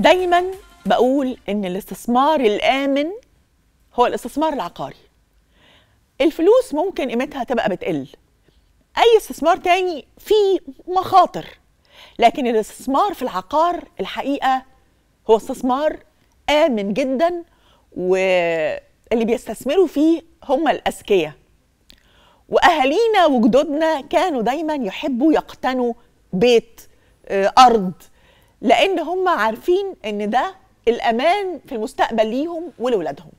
دايما بقول ان الاستثمار الامن هو الاستثمار العقاري الفلوس ممكن قيمتها تبقى بتقل اي استثمار تاني فيه مخاطر لكن الاستثمار في العقار الحقيقه هو استثمار امن جدا واللي بيستثمروا فيه هم الاذكياء واهالينا وجدودنا كانوا دايما يحبوا يقتنوا بيت آه، ارض لان هم عارفين ان ده الامان في المستقبل ليهم ولولادهم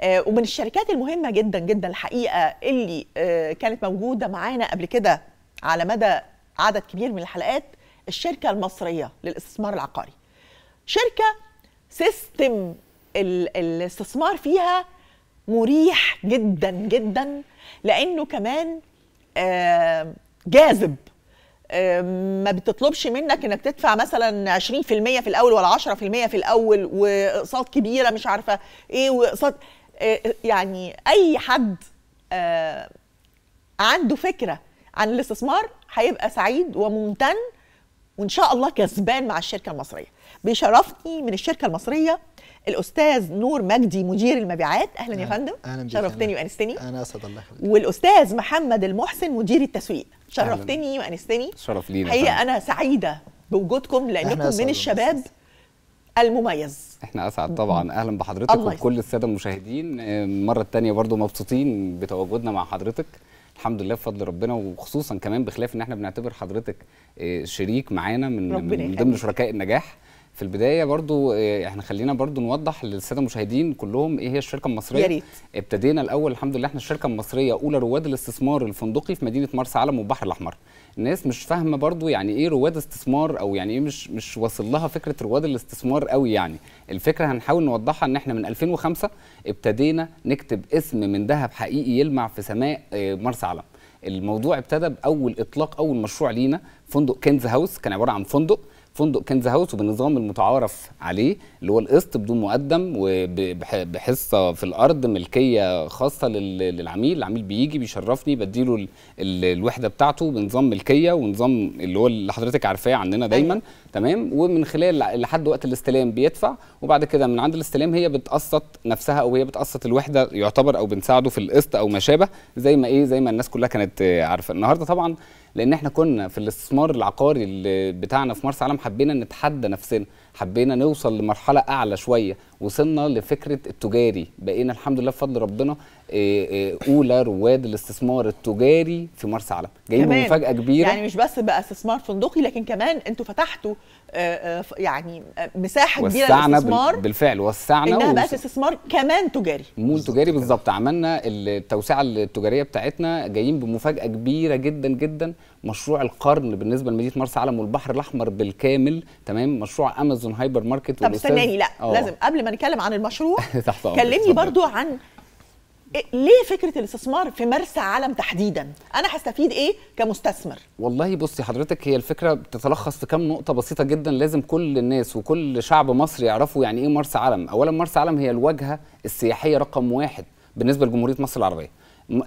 آه، ومن الشركات المهمه جدا جدا الحقيقه اللي آه، كانت موجوده معانا قبل كده على مدى عدد كبير من الحلقات الشركه المصريه للاستثمار العقاري شركه سيستم الاستثمار فيها مريح جدا جدا لانه كمان آه، جاذب ما بتطلبش منك انك تدفع مثلا 20% في الاول ولا 10% في الاول واقساط كبيره مش عارفه ايه واقساط آه، يعني اي حد آه، عنده فكره عن الاستثمار هيبقى سعيد وممتن وان شاء الله كسبان مع الشركه المصريه بيشرفني من الشركه المصريه الاستاذ نور مجدي مدير المبيعات اهلا يا فندم اهلا بيك شرفتني وانستني انا اسعد الله يخليك والاستاذ محمد المحسن مدير التسويق شرفتني وانستني شرف لينا هي انا سعيده بوجودكم لانكم من الشباب المميز احنا اسعد طبعا اهلا بحضرتك وكل الساده المشاهدين المره آه، الثانيه برضو مبسوطين بتواجدنا مع حضرتك الحمد لله بفضل ربنا وخصوصا كمان بخلاف ان احنا بنعتبر حضرتك آه، شريك معانا من, من ضمن شركاء النجاح في البدايه برضو آه، احنا خلينا برضو نوضح للساده المشاهدين كلهم ايه هي الشركه المصريه يا ريت ابتدينا الاول الحمد لله احنا الشركه المصريه اولى رواد الاستثمار الفندقي في مدينه مرسى علم والبحر الاحمر الناس مش فاهمه برضو يعني ايه رواد استثمار او يعني ايه مش مش واصل لها فكره رواد الاستثمار قوي يعني الفكره هنحاول نوضحها ان احنا من 2005 ابتدينا نكتب اسم من ذهب حقيقي يلمع في سماء آه، مرسى علم الموضوع ابتدى باول اطلاق اول مشروع لينا فندق كنز هاوس كان عباره عن فندق فندق كان هاوس وبالنظام المتعارف عليه اللي هو القسط بدون مقدم وبحصه في الارض ملكيه خاصه للعميل العميل بيجي بيشرفني بديله الوحده بتاعته بنظام ملكيه ونظام اللي هو اللي حضرتك عارفاه عندنا أيوه. دايما تمام ومن خلال لحد وقت الاستلام بيدفع وبعد كده من عند الاستلام هي بتقسط نفسها او هي بتقسط الوحده يعتبر او بنساعده في القسط او ما شابه زي ما ايه زي ما الناس كلها كانت عارفه النهارده طبعا لان احنا كنا في الاستثمار العقاري اللي بتاعنا في مرسى علم حبينا نتحدى نفسنا حبينا نوصل لمرحله اعلى شويه وصلنا لفكره التجاري بقينا الحمد لله بفضل ربنا آه، آه، اولى رواد الاستثمار التجاري في مرسى علم جايين بمفاجاه كبيره يعني مش بس بقى استثمار فندقي لكن كمان انتوا فتحتوا آه، يعني مساحه كبيره للاستثمار بالفعل وسعنا انها بقت استثمار كمان تجاري مول تجاري بالظبط عملنا التوسعه التجاريه بتاعتنا جايين بمفاجاه كبيره جدا جدا مشروع القرن بالنسبه لمدينه مرسى علم والبحر الاحمر بالكامل تمام مشروع امازون هايبر ماركت طب استناني لا أوه. لازم قبل ما نتكلم عن المشروع كلمني برضو عن إيه، ليه فكره الاستثمار في مرسى علم تحديدا انا هستفيد ايه كمستثمر والله بصي حضرتك هي الفكره بتتلخص في كام نقطه بسيطه جدا لازم كل الناس وكل شعب مصر يعرفوا يعني ايه مرسى علم اولا مرسى علم هي الواجهه السياحيه رقم واحد بالنسبه لجمهوريه مصر العربيه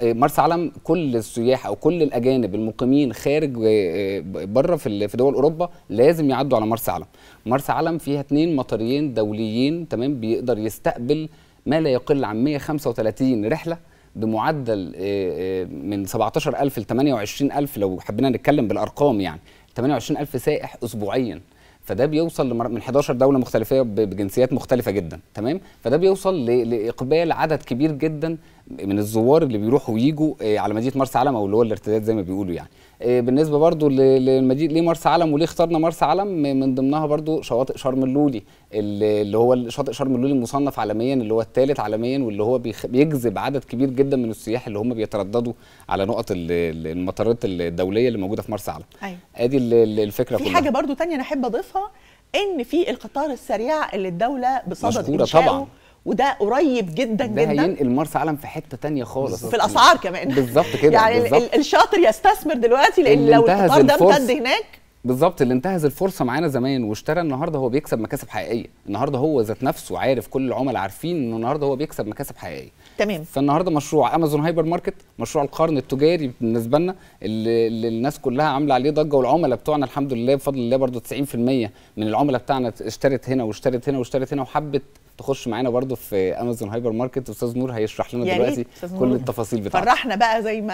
مرسى علم كل السياح او كل الاجانب المقيمين خارج آه، آه، بره في في دول اوروبا لازم يعدوا على مرسى علم مرسى علم فيها اثنين مطاريين دوليين تمام بيقدر يستقبل ما لا يقل عن 135 رحله بمعدل آه، من 17000 ل 28000 لو حبينا نتكلم بالارقام يعني 28000 سائح اسبوعيا فده بيوصل من 11 دوله مختلفه بجنسيات مختلفه جدا تمام فده بيوصل لاقبال عدد كبير جدا من الزوار اللي بيروحوا ويجوا آه، على مدينه مرسى علم او اللي هو الارتداد زي ما بيقولوا يعني آه، بالنسبه برضو للمدينه ليه مرسى علم وليه اخترنا مرسى علم من ضمنها برضو شواطئ شرم اللولي اللي هو شاطئ شرم اللولي المصنف عالميا اللي هو الثالث عالميا واللي هو بيجذب عدد كبير جدا من السياح اللي هم بيترددوا على نقط المطارات الدوليه اللي موجوده في مرسى علم أيوة. ادي الفكره في كلها. حاجه برضو تانية انا احب اضيفها ان في القطار السريع اللي الدوله بصدد مشكورة طبعا وده قريب جدا ده جدا ده هينقل مرسى علم في حته تانية خالص في الاسعار كمان بالظبط كده يعني بالزبط. الشاطر يستثمر دلوقتي لان لو القطار ده امتد هناك بالظبط اللي انتهز الفرصه معانا زمان واشترى النهارده هو بيكسب مكاسب حقيقيه النهارده هو ذات نفسه عارف كل العملاء عارفين ان النهارده هو بيكسب مكاسب حقيقيه تمام فالنهارده مشروع امازون هايبر ماركت مشروع القرن التجاري بالنسبه لنا اللي, اللي الناس كلها عامله عليه ضجه والعملاء بتوعنا الحمد لله بفضل الله برده 90% من العملاء بتاعنا اشترت هنا واشترت هنا واشترت هنا وحبت تخش معانا برده في امازون هايبر ماركت استاذ نور هيشرح لنا دلوقتي كل التفاصيل بتاعته فرحنا بقى زي ما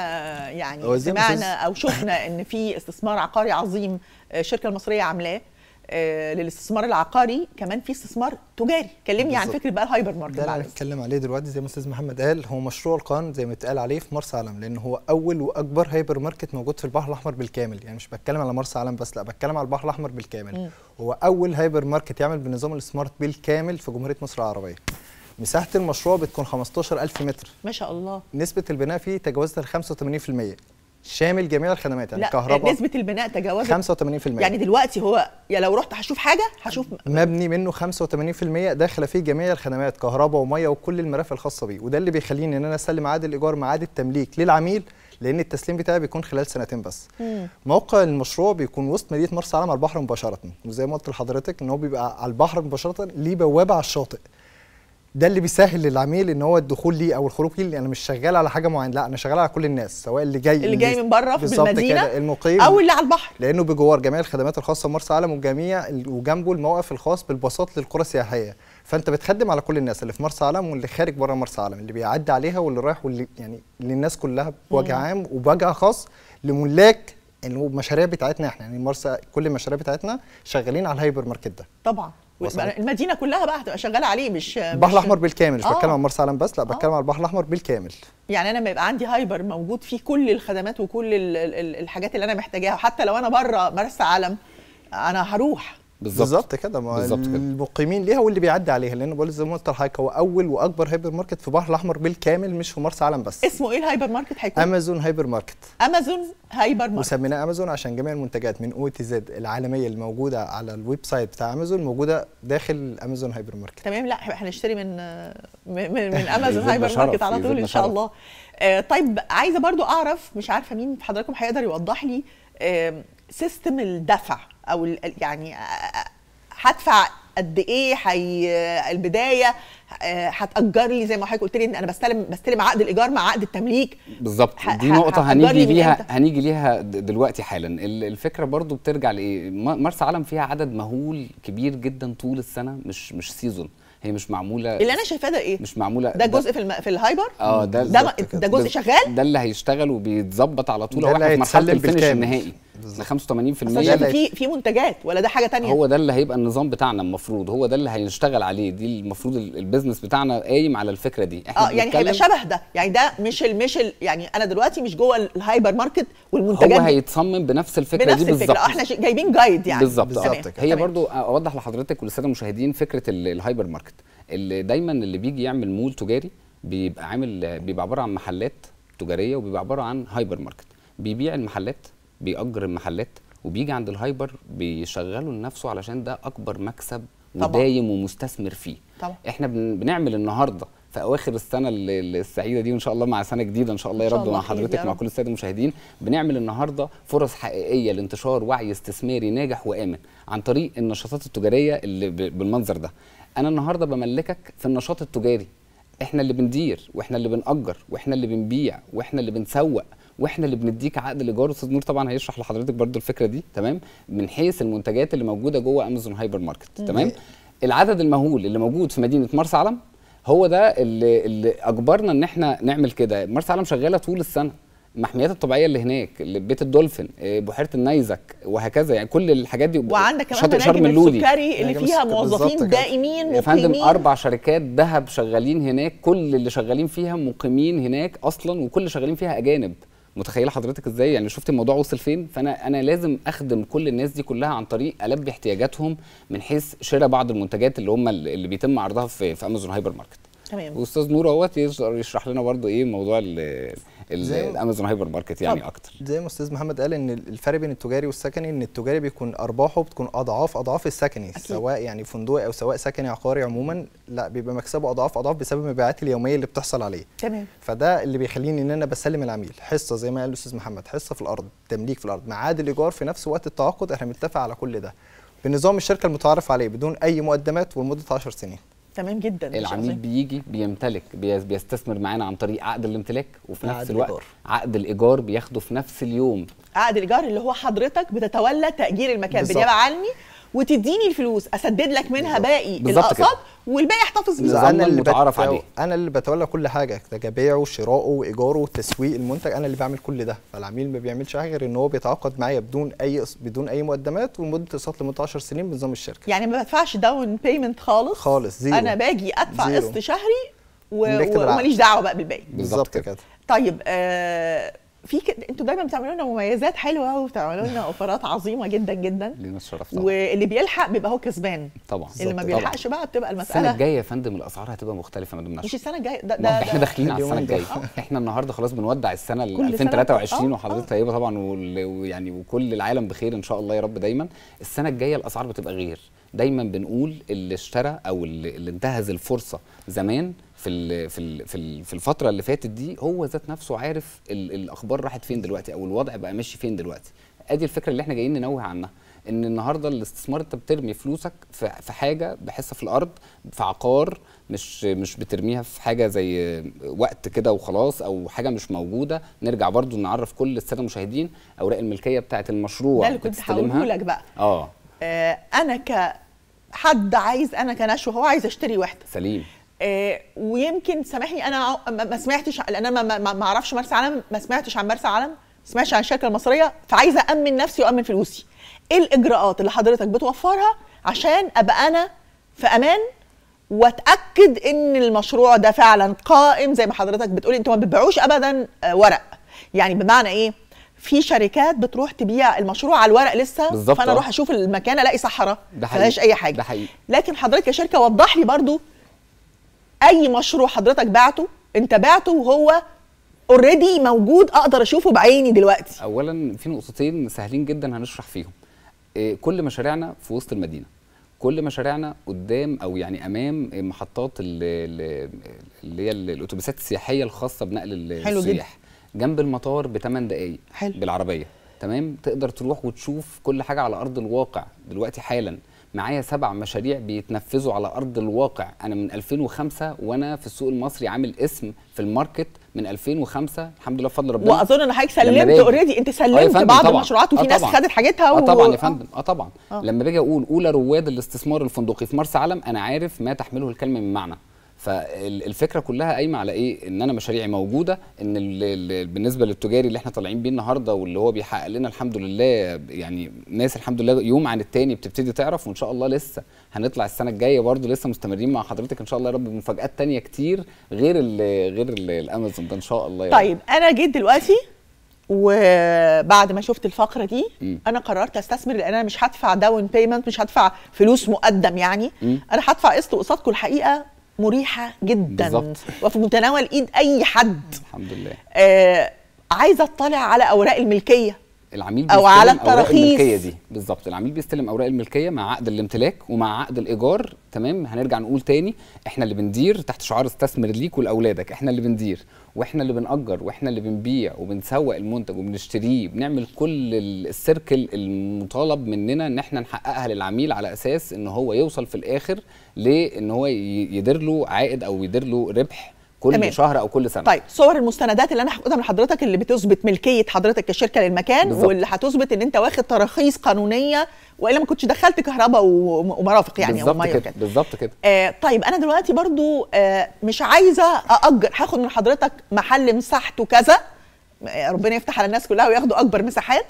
يعني سمعنا او شفنا ان في استثمار عقاري عظيم آه، الشركه المصريه عاملاه آه، للاستثمار العقاري كمان في استثمار تجاري كلمني عن فكره بقى الهايبر ماركت ده اللي هنتكلم عليه دلوقتي زي ما استاذ محمد قال هو مشروع القرن زي ما اتقال عليه في مرسى علم لان هو اول واكبر هايبر ماركت موجود في البحر الاحمر بالكامل يعني مش بتكلم على مرسى علم بس لا بتكلم على البحر الاحمر بالكامل م. هو اول هايبر ماركت يعمل بنظام السمارت بالكامل في جمهوريه مصر العربيه مساحه المشروع بتكون 15000 متر ما شاء الله نسبه البناء فيه تجاوزت ال 85% شامل جميع الخدمات يعني كهرباء نسبه البناء تجاوزت 85% يعني دلوقتي هو يا لو رحت هشوف حاجه هشوف مبني منه 85% داخله فيه جميع الخدمات كهرباء وميه وكل المرافق الخاصه بيه وده اللي بيخليني ان انا اسلم عقد الايجار عاد التمليك للعميل لان التسليم بتاعي بيكون خلال سنتين بس مم. موقع المشروع بيكون وسط مدينه مرسى علم على البحر مباشره وزي ما قلت لحضرتك ان هو بيبقى على البحر مباشره ليه بوابه على الشاطئ ده اللي بيسهل للعميل ان هو الدخول ليه او الخروج ليه انا مش شغال على حاجه معينه لا انا شغال على كل الناس سواء اللي جاي اللي جاي من بره في المدينه المقيم او اللي على البحر لانه بجوار جميع الخدمات الخاصه بمرسى علم وجميع وجنبه الموقف الخاص بالباصات للقرى السياحيه فانت بتخدم على كل الناس اللي في مرسى علم واللي خارج بره مرسى علم اللي بيعدي عليها واللي رايح واللي يعني للناس كلها بوجه عام وبوجه خاص لملاك المشاريع بتاعتنا احنا يعني مرسى كل المشاريع بتاعتنا شغالين على الهايبر ماركت ده طبعا المدينه كلها بقى هتبقى شغاله عليه مش البحر الاحمر بالكامل مش آه. بتكلم عن مرسى علم بس لا بتكلم آه. عن البحر الاحمر بالكامل يعني انا لما يبقى عندي هايبر موجود فيه كل الخدمات وكل الحاجات اللي انا محتاجاها وحتى لو انا بره مرسى علم انا هروح بالظبط كده ما المقيمين ليها واللي بيعدي عليها لان بقول زي ما قلت لحضرتك هو اول واكبر هايبر ماركت في البحر الاحمر بالكامل مش في مرسى علم بس اسمه ايه الهايبر ماركت هيكون امازون هايبر ماركت امازون هايبر ماركت وسميناه امازون عشان جميع المنتجات من او تي زد العالميه الموجوده على الويب سايت بتاع امازون موجوده داخل امازون هايبر ماركت تمام لا هنشتري من من, من امازون هايبر ماركت على طول ان شاء الله آه طيب عايزه برضو اعرف مش عارفه مين في حضراتكم هيقدر يوضح لي آه سيستم الدفع او يعني هدفع قد ايه هي البدايه آه، هتاجر لي زي ما حضرتك قلت لي ان انا بستلم بستلم عقد الايجار مع عقد التمليك بالظبط دي نقطه هنيجي ليها هنيجي ليها دلوقتي حالا الفكره برضو بترجع لايه مرسى علم فيها عدد مهول كبير جدا طول السنه مش مش سيزون هي مش معموله اللي انا شايفاه ده ايه مش معموله ده, ده جزء في في الهايبر اه ده ده, ده جزء شغال ده اللي هيشتغل وبيتظبط على طول هو في مرحله الفينش النهائي في 85% يعني ده في في منتجات ولا ده حاجه ثانيه هو ده اللي هيبقى النظام بتاعنا المفروض هو ده اللي هنشتغل عليه دي المفروض البيزنس بتاعنا قايم على الفكره دي احنا اه يعني هيبقى شبه ده يعني ده مش مش يعني انا دلوقتي مش جوه الهايبر ماركت والمنتجات هو هيتصمم بنفس الفكره بنفس دي بالظبط آه، احنا جايبين جايد يعني بالظبط آه. هي برضو اوضح لحضرتك وللساده المشاهدين فكره الهايبر ماركت اللي دايما اللي بيجي يعمل مول تجاري بيبقى عامل بيبقى عباره عن محلات تجاريه وبيبقى عباره عن هايبر ماركت بيبيع المحلات بيأجر المحلات وبيجي عند الهايبر بيشغله لنفسه علشان ده اكبر مكسب طبعًا. ودايم ومستثمر فيه طبعا. احنا بنعمل النهارده في اواخر السنه السعيده دي وان شاء الله مع سنه جديده ان شاء الله يا رب مع حضرتك مع كل الساده المشاهدين بنعمل النهارده فرص حقيقيه لانتشار وعي استثماري ناجح وامن عن طريق النشاطات التجاريه اللي بالمنظر ده انا النهارده بملكك في النشاط التجاري احنا اللي بندير واحنا اللي بنأجر واحنا اللي بنبيع واحنا اللي بنسوق واحنا اللي بنديك عقد الايجار استاذ نور طبعا هيشرح لحضرتك برضو الفكره دي تمام من حيث المنتجات اللي موجوده جوه امازون هايبر ماركت تمام العدد المهول اللي موجود في مدينه مرسى علم هو ده اللي, اللي اجبرنا ان احنا نعمل كده مرسى علم شغاله طول السنه المحميات الطبيعيه اللي هناك بيت الدولفين آه، بحيره النيزك وهكذا يعني كل الحاجات دي وعندك كمان مناجم السكري اللي أيوة، فيها موظفين دائمين مقيمين يا فندم اربع شركات ذهب شغالين هناك كل اللي شغالين فيها مقيمين هناك اصلا وكل شغالين فيها اجانب متخيله حضرتك ازاي يعني شفت الموضوع وصل فين فانا انا لازم اخدم كل الناس دي كلها عن طريق البي احتياجاتهم من حيث شراء بعض المنتجات اللي هم اللي بيتم عرضها في في امازون هايبر ماركت تمام واستاذ نور اهوت يقدر يشرح لنا برضو ايه موضوع الامازون هايبر ماركت يعني اكتر زي ما استاذ محمد قال ان الفرق بين التجاري والسكني ان التجاري بيكون ارباحه بتكون اضعاف اضعاف السكني أكيد. سواء يعني فندقي او سواء سكني عقاري عموما لا بيبقى مكسبه اضعاف اضعاف بسبب المبيعات اليوميه اللي بتحصل عليه تمام فده اللي بيخليني ان انا بسلم العميل حصه زي ما قال الاستاذ محمد حصه في الارض تمليك في الارض ميعاد الايجار في نفس وقت التعاقد احنا بنتفق على كل ده بنظام الشركه المتعارف عليه بدون اي مقدمات ولمده 10 سنين تمام جدا العميل بيجي بيمتلك بيستثمر معانا عن طريق عقد الامتلاك وفي نفس الوقت الإيجار. عقد الايجار بياخده في نفس اليوم عقد الايجار اللي هو حضرتك بتتولى تاجير المكان بالنيابه عني وتديني الفلوس اسدد لك منها باقي الاقساط والباقي احتفظ بيه انا اللي بتعرف عليه انا اللي بتولى كل حاجه ده بيعه وشراءه وايجاره وتسويق المنتج انا اللي بعمل كل ده فالعميل ما بيعملش حاجه غير ان هو بيتعاقد معايا بدون اي بدون اي مقدمات ومده اقساط لمده 10 سنين بنظام الشركه يعني ما بدفعش داون بيمنت خالص خالص زيرو انا باجي ادفع قسط شهري و... وماليش دعوه بقى بالباقي بالظبط كده طيب آه في كده انتوا دايما بتعملوا لنا مميزات حلوه وبتعملوا لنا اوفرات عظيمه جدا جدا لينا الشرف طبعا واللي بيلحق بيبقى هو كسبان طبعا اللي ما بيلحقش بقى بتبقى المساله السنه الجايه يا فندم الاسعار هتبقى مختلفه ما دمناش مش السنه الجايه ده, ده, احنا داخلين على السنه الجايه احنا النهارده خلاص بنودع السنه 2023 آه، وحضرتك آه. طيبه طبعا ويعني وكل العالم بخير ان شاء الله يا رب دايما السنه الجايه الاسعار بتبقى غير دايما بنقول اللي اشترى او اللي انتهز الفرصه زمان في في في في الفتره اللي فاتت دي هو ذات نفسه عارف الاخبار راحت فين دلوقتي او الوضع بقى ماشي فين دلوقتي ادي الفكره اللي احنا جايين ننوه عنها ان النهارده الاستثمار انت بترمي فلوسك في حاجه بحصه في الارض في عقار مش مش بترميها في حاجه زي وقت كده وخلاص او حاجه مش موجوده نرجع برضو نعرف كل الساده المشاهدين اوراق الملكيه بتاعه المشروع ده اللي كنت هقوله لك بقى آه. آه، انا ك حد عايز انا كنشوه هو عايز اشتري واحده سليم آه، ويمكن سامحني انا ما سمعتش لان انا ما اعرفش مرسى علم ما سمعتش عن مرسى علم ما سمعتش عن الشركه المصريه فعايزه امن نفسي وامن فلوسي ايه الاجراءات اللي حضرتك بتوفرها عشان ابقى انا في امان واتاكد ان المشروع ده فعلا قائم زي ما حضرتك بتقولي انتوا ما بتبيعوش ابدا آه، ورق يعني بمعنى ايه في شركات بتروح تبيع المشروع على الورق لسه بالزبط. فانا اروح اشوف المكان الاقي صحراء ما اي حاجه ده حقيقي. لكن حضرتك يا شركه وضح لي برضو اي مشروع حضرتك بعته انت بعته وهو اوريدي موجود اقدر اشوفه بعيني دلوقتي اولا في نقطتين سهلين جدا هنشرح فيهم إيه، كل مشاريعنا في وسط المدينه كل مشاريعنا قدام او يعني امام محطات اللي هي الاتوبيسات السياحيه الخاصه بنقل حلو السياح جدا. جنب المطار بثمان دقائق حلو. بالعربيه تمام تقدر تروح وتشوف كل حاجه على ارض الواقع دلوقتي حالا معايا سبع مشاريع بيتنفذوا على ارض الواقع انا من 2005 وانا في السوق المصري عامل اسم في الماركت من 2005 الحمد لله بفضل ربنا واظن ان حضرتك سلمت اوريدي انت آه، سلمت آه بعض طبعًا. المشروعات وفي آه ناس خدت حاجتها آه طبعا يا فندم اه طبعا آه. لما باجي اقول اولى رواد الاستثمار الفندقي في مرسى علم انا عارف ما تحمله الكلمه من معنى فالفكره كلها قايمه على ايه ان انا مشاريعي موجوده ان بالنسبه للتجاري اللي احنا طالعين بيه النهارده واللي هو بيحقق لنا الحمد لله يعني ناس الحمد لله يوم عن التاني بتبتدي تعرف وان شاء الله لسه هنطلع السنه الجايه برده لسه مستمرين مع حضرتك ان شاء الله يا رب بمفاجات تانية كتير غير الـ غير الامازون ده ان شاء الله يعني. طيب انا جيت دلوقتي وبعد ما شفت الفقره دي م. انا قررت استثمر لان انا مش هدفع داون بيمنت مش هدفع فلوس مقدم يعني م. انا هدفع قسط كل الحقيقه مريحه جدا وفي متناول ايد اي حد الحمد لله آه عايزه اطلع على اوراق الملكيه العميل او على التراخيص دي بالظبط العميل بيستلم اوراق الملكيه مع عقد الامتلاك ومع عقد الايجار تمام هنرجع نقول تاني احنا اللي بندير تحت شعار استثمر ليك ولاولادك احنا اللي بندير واحنا اللي بنأجر واحنا اللي بنبيع وبنسوق المنتج وبنشتريه بنعمل كل السيركل المطالب مننا ان احنا نحققها للعميل على اساس ان هو يوصل في الاخر لان هو يدير له عائد او يدير له ربح كل تمام. شهر او كل سنه طيب صور المستندات اللي انا هاخدها من حضرتك اللي بتثبت ملكيه حضرتك كشركه للمكان بالزبط. واللي هتثبت ان انت واخد تراخيص قانونيه والا ما كنتش دخلت كهرباء ومرافق يعني ميه كده بالظبط كده آه طيب انا دلوقتي برضو آه مش عايزه ااجر هاخد من حضرتك محل مساحته كذا آه، ربنا يفتح على الناس كلها وياخدوا اكبر مساحات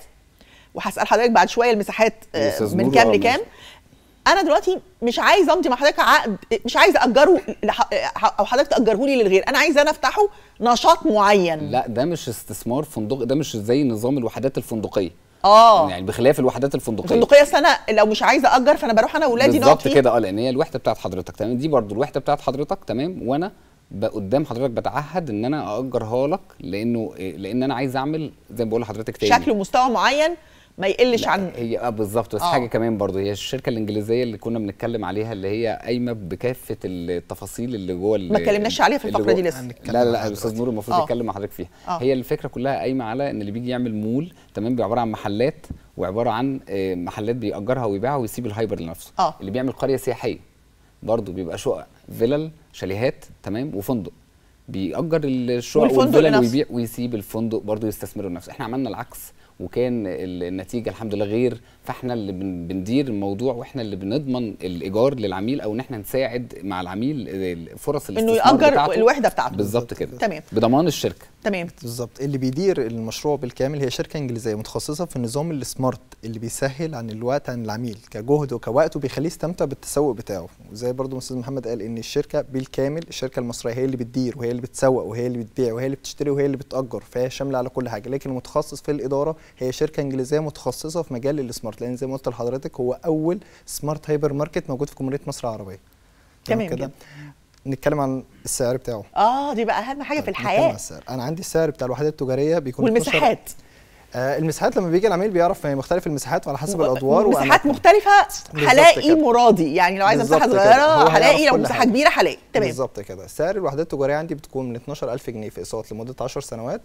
وهسال حضرتك بعد شويه المساحات آه من كام لكام انا دلوقتي مش عايز امضي مع حضرتك عقد مش عايز اجره لح... او حضرتك تاجره لي للغير انا عايز انا افتحه نشاط معين لا ده مش استثمار فندق ده مش زي نظام الوحدات الفندقيه اه يعني بخلاف الوحدات الفندقيه الفندقيه انا لو مش عايزه اجر فانا بروح انا واولادي نقعد بالظبط كده اه لان هي الوحده بتاعت حضرتك تمام دي برضو الوحده بتاعت حضرتك تمام وانا قدام حضرتك بتعهد ان انا اجرها لك لانه لان انا عايز اعمل زي ما بقول لحضرتك تاني شكل ومستوى معين ما يقلش عن هي آه، بالظبط بس آه. حاجه كمان برضه هي الشركه الانجليزيه اللي كنا بنتكلم عليها اللي هي قايمه بكافه التفاصيل اللي جوه ما اتكلمناش عليها في الفقره دي لسه لا لا لا استاذ نور المفروض آه. اتكلم مع حضرتك فيها آه. هي الفكره كلها قايمه على ان اللي بيجي يعمل مول تمام عباره عن محلات وعباره عن آه، محلات بيأجرها ويبيعها ويسيب الهايبر لنفسه آه. اللي بيعمل قريه سياحيه برضه بيبقى شقق فيلل شاليهات تمام وفندق بيأجر الشقق والفلل ويبيع ويسيب الفندق برضه يستثمره لنفسه احنا عملنا العكس وكان النتيجه الحمد لله غير فاحنا اللي بندير الموضوع واحنا اللي بنضمن الايجار للعميل او ان احنا نساعد مع العميل فرص الاستثمار انه ياجر الوحده بتاعته بالظبط كده تمام بضمان الشركه تمام بالظبط اللي بيدير المشروع بالكامل هي شركه انجليزيه متخصصه في النظام السمارت اللي بيسهل عن الوقت عن العميل كجهد وكوقت وبيخليه يستمتع بالتسوق بتاعه وزي برضو استاذ محمد قال ان الشركه بالكامل الشركه المصريه هي اللي بتدير وهي اللي بتسوق وهي اللي بتبيع وهي اللي بتشتري وهي اللي بتاجر فهي شامله على كل حاجه لكن المتخصص في الاداره هي شركه انجليزيه متخصصه في مجال السمارت لان زي ما قلت لحضرتك هو اول سمارت هايبر ماركت موجود في جمهوريه مصر العربيه تمام كده نتكلم عن السعر بتاعه اه دي بقى اهم حاجه في طيب، الحياه عن السعر. انا عندي السعر بتاع الوحدات التجاريه بيكون والمساحات آه المساحات لما بيجي العميل بيعرف هي يعني مختلف المساحات وعلى حسب الادوار مساحات مختلفه هلاقي مرادي يعني لو عايز مساحه صغيره هلاقي لو مساحه كبيره هلاقي تمام بالظبط كده سعر الوحدات التجاريه عندي بتكون من 12000 جنيه في اقساط لمده 10 سنوات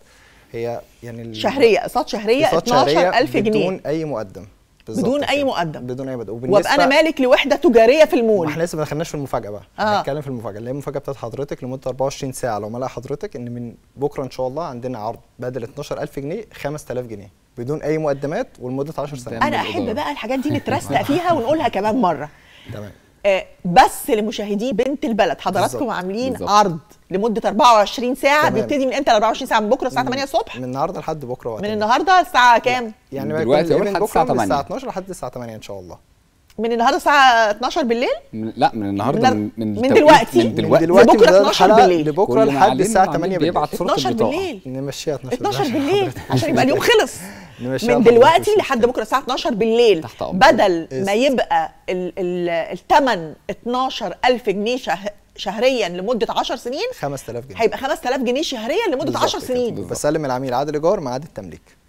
هي يعني شهريه اقساط شهريه 12000 جنيه بدون اي مقدم بدون اي مقدم بدون اي مقدم وابقى انا مالك لوحده تجاريه في المول ما احنا لسه ما دخلناش في المفاجاه بقى آه. هنتكلم في المفاجاه اللي هي المفاجاه بتاعت حضرتك لمده 24 ساعه لو ملأ حضرتك ان من بكره ان شاء الله عندنا عرض بدل 12000 جنيه 5000 جنيه بدون اي مقدمات ولمده 10 سنين انا احب بقى الحاجات دي نترستق فيها ونقولها كمان مره تمام آه، بس لمشاهدي بنت البلد حضراتكم عاملين بالزبط. عرض لمده 24 ساعه تمام. بيبتدي من امتى 24 ساعه من بكره الساعه 8 الصبح من النهارده لحد بكره وقتين. من النهارده الساعه يعني كام يعني دلوقتي من بكره الساعه 8 الساعه 12 لحد الساعه 8 ان شاء الله من النهارده الساعه 12 بالليل من لا من النهارده من, من, من دلوقتي من دلوقتي لبكره 12 بالليل لبكره لحد الساعه 8 بالليل بيبعت صوره 12 بالليل نمشيها 12 12 بالليل عشان يبقى اليوم خلص من دلوقتي لحد بكره الساعه 12 بالليل بدل إيه. ما يبقى الثمن 12000 جنيه شهريا لمده 10 سنين 5000 جنيه هيبقى 5000 جنيه شهريا لمده 10 سنين بسلم العميل عقد الايجار مع عقد التمليك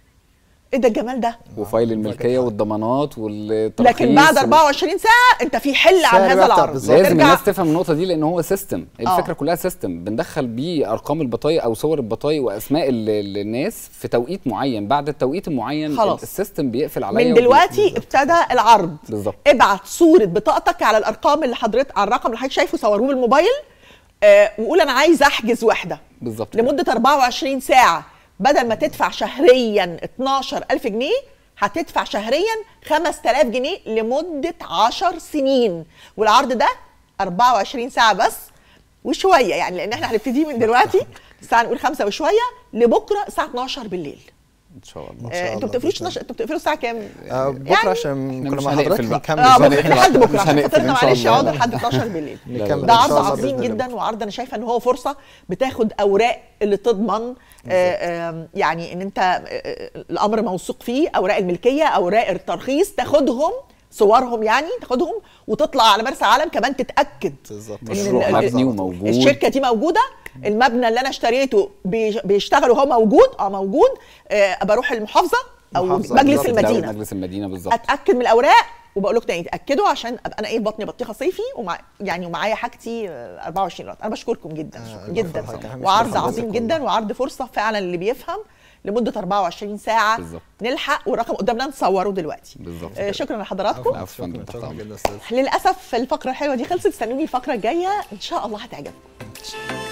ايه ده الجمال ده وفايل الملكيه والضمانات والترخيص لكن بعد 24 ساعه انت في حل عن هذا العرض لازم الناس تفهم النقطه دي لان هو سيستم الفكره آه. كلها سيستم بندخل بيه ارقام البطايق او صور البطايق واسماء الناس في توقيت معين بعد التوقيت المعين خلاص. السيستم بيقفل عليا من دلوقتي ابتدى العرض بالظبط ابعت صوره بطاقتك على الارقام اللي حضرتك على الرقم اللي حضرتك شايفه صوروه بالموبايل آه وقول انا عايز احجز واحده بالظبط لمده 24 ساعه بدل ما تدفع شهريا 12000 جنيه هتدفع شهريا 5000 جنيه لمدة 10 سنين والعرض ده 24 ساعة بس وشوية يعني لأن احنا هنبتدي من دلوقتي الساعة نقول 5 وشوية لبكرة الساعة 12 بالليل ان شاء الله آه، انتوا بتقفلوش نش... انتوا بتقفلوا الساعه كام؟ آه، بكره يعني عشان كل ما حضرتك نكمل اه بكره لحد بكره معلش يا معلش لحد 12 بالليل ده عرض عظيم جدا وعرض انا شايفه ان هو فرصه بتاخد اوراق اللي تضمن آه، يعني ان انت آه، آه، الامر موثوق فيه اوراق الملكيه اوراق الترخيص تاخدهم صورهم يعني تاخدهم وتطلع على مرسى علم كمان تتاكد بالظبط مشروع مبني وموجود الشركه دي موجوده المبنى اللي انا اشتريته بيشتغل وهو موجود اه موجود بروح المحافظه او مجلس المدينه مجلس المدينه بالظبط اتاكد من الاوراق وبقول لكم تاني يعني تاكدوا عشان ابقى انا ايه بطني بطيخه صيفي ومع يعني ومعايا حاجتي 24 رات انا بشكركم جدا آه جدا وعرض عظيم جدا وعرض فرصه فعلا اللي بيفهم لمده 24 ساعه بالزبط. نلحق والرقم قدامنا نصوره دلوقتي بالزبط. آه شكرا لحضراتكم للاسف الفقره الحلوه دي خلصت استنوني الفقره الجايه ان شاء الله هتعجبكم